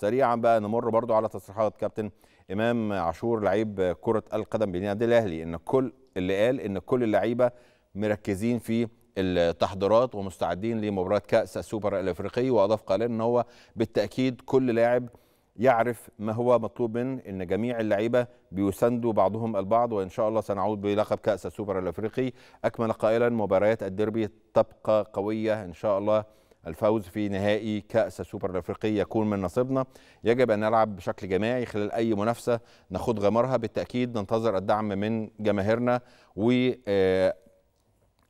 سريعا بقى نمر برضو على تصريحات كابتن امام عاشور لعيب كره القدم بالنادي الاهلي ان كل اللي قال ان كل اللعيبه مركزين في التحضيرات ومستعدين لمباراه كاس السوبر الافريقي واضاف قال ان هو بالتاكيد كل لاعب يعرف ما هو مطلوب منه ان جميع اللعيبه بيساندوا بعضهم البعض وان شاء الله سنعود بلقب كاس السوبر الافريقي اكمل قائلا مباريات الديربي تبقى قويه ان شاء الله الفوز في نهائي كأس السوبر الأفريقي يكون من نصيبنا يجب أن نلعب بشكل جماعي خلال أي منافسة نخوض غمارها بالتأكيد ننتظر الدعم من جماهيرنا و آه،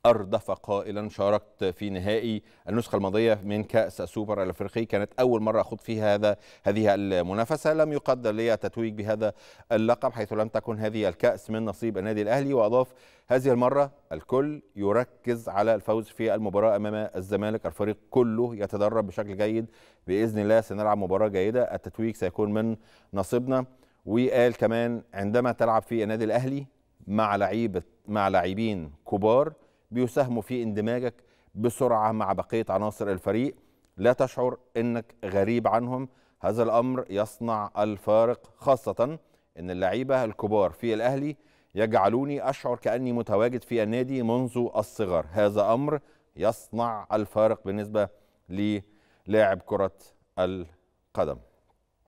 أردف قائلا شاركت في نهائي النسخة الماضية من كأس السوبر الأفريقي كانت أول مرة أخوض فيها هذا هذه المنافسة لم يقدر لي تتويج بهذا اللقب حيث لم تكن هذه الكأس من نصيب النادي الأهلي وأضاف هذه المرة الكل يركز على الفوز في المباراة أمام الزمالك الفريق كله يتدرب بشكل جيد بإذن الله سنلعب مباراة جيدة التتويج سيكون من نصيبنا وقال كمان عندما تلعب في النادي الأهلي مع لعيبة مع لاعبين كبار بيساهموا في اندماجك بسرعه مع بقيه عناصر الفريق لا تشعر انك غريب عنهم هذا الامر يصنع الفارق خاصه ان اللعيبه الكبار في الاهلي يجعلوني اشعر كاني متواجد في النادي منذ الصغر هذا امر يصنع الفارق بالنسبه للاعب كره القدم